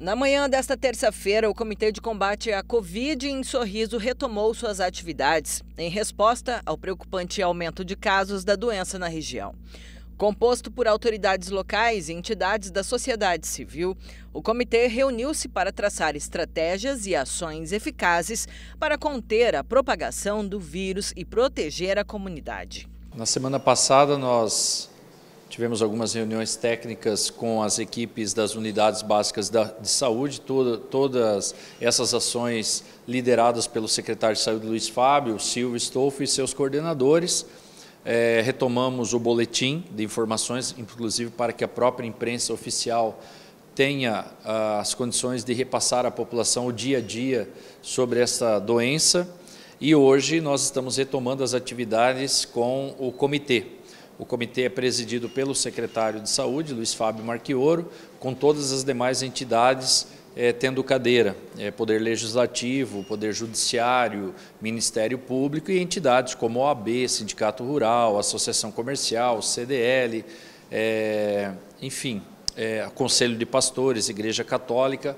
Na manhã desta terça-feira, o Comitê de Combate à Covid em Sorriso retomou suas atividades em resposta ao preocupante aumento de casos da doença na região. Composto por autoridades locais e entidades da sociedade civil, o comitê reuniu-se para traçar estratégias e ações eficazes para conter a propagação do vírus e proteger a comunidade. Na semana passada, nós Tivemos algumas reuniões técnicas com as equipes das unidades básicas de saúde, toda, todas essas ações lideradas pelo secretário de saúde Luiz Fábio, Silvio Stolfo e seus coordenadores. É, retomamos o boletim de informações, inclusive para que a própria imprensa oficial tenha ah, as condições de repassar à população o dia a dia sobre essa doença. E hoje nós estamos retomando as atividades com o comitê o comitê é presidido pelo secretário de Saúde, Luiz Fábio Marquioro, com todas as demais entidades é, tendo cadeira, é, Poder Legislativo, Poder Judiciário, Ministério Público e entidades como OAB, Sindicato Rural, Associação Comercial, CDL, é, eh, enfim, Conselho de Pastores, Igreja Católica.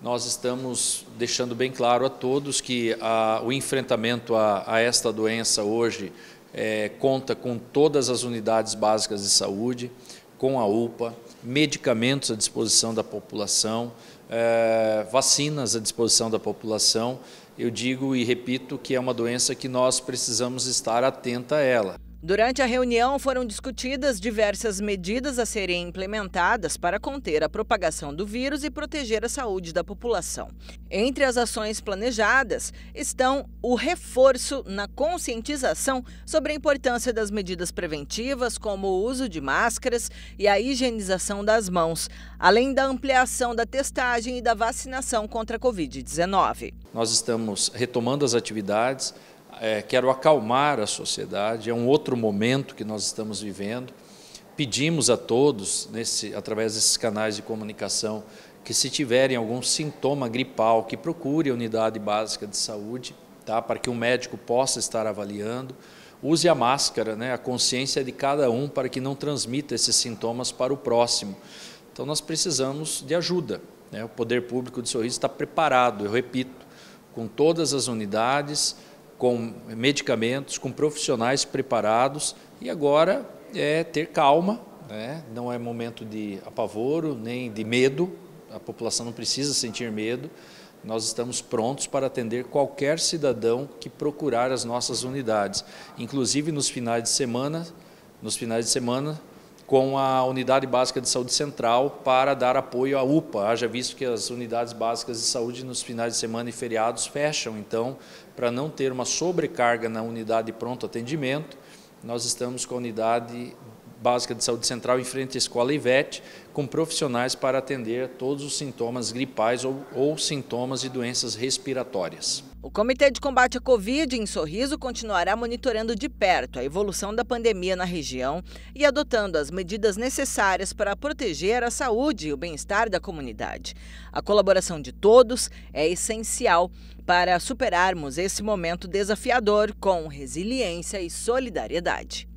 Nós estamos deixando bem claro a todos que a, o enfrentamento a, a esta doença hoje é, conta com todas as unidades básicas de saúde, com a UPA, medicamentos à disposição da população, é, vacinas à disposição da população. Eu digo e repito que é uma doença que nós precisamos estar atenta a ela. Durante a reunião foram discutidas diversas medidas a serem implementadas para conter a propagação do vírus e proteger a saúde da população. Entre as ações planejadas estão o reforço na conscientização sobre a importância das medidas preventivas, como o uso de máscaras e a higienização das mãos, além da ampliação da testagem e da vacinação contra a Covid-19. Nós estamos retomando as atividades é, quero acalmar a sociedade, é um outro momento que nós estamos vivendo. Pedimos a todos, nesse, através desses canais de comunicação, que se tiverem algum sintoma gripal, que procure a unidade básica de saúde, tá? para que o um médico possa estar avaliando. Use a máscara, né? a consciência de cada um para que não transmita esses sintomas para o próximo. Então nós precisamos de ajuda. Né? O poder público de Sorriso está preparado, eu repito, com todas as unidades, com medicamentos, com profissionais preparados e agora é ter calma, né? não é momento de apavoro nem de medo, a população não precisa sentir medo. Nós estamos prontos para atender qualquer cidadão que procurar as nossas unidades, inclusive nos finais de semana, nos finais de semana com a Unidade Básica de Saúde Central para dar apoio à UPA. Haja visto que as unidades básicas de saúde nos finais de semana e feriados fecham, então, para não ter uma sobrecarga na unidade de pronto atendimento, nós estamos com a Unidade Básica de Saúde Central em frente à Escola Ivete, com profissionais para atender todos os sintomas gripais ou, ou sintomas de doenças respiratórias. O Comitê de Combate à Covid em Sorriso continuará monitorando de perto a evolução da pandemia na região e adotando as medidas necessárias para proteger a saúde e o bem-estar da comunidade. A colaboração de todos é essencial para superarmos esse momento desafiador com resiliência e solidariedade.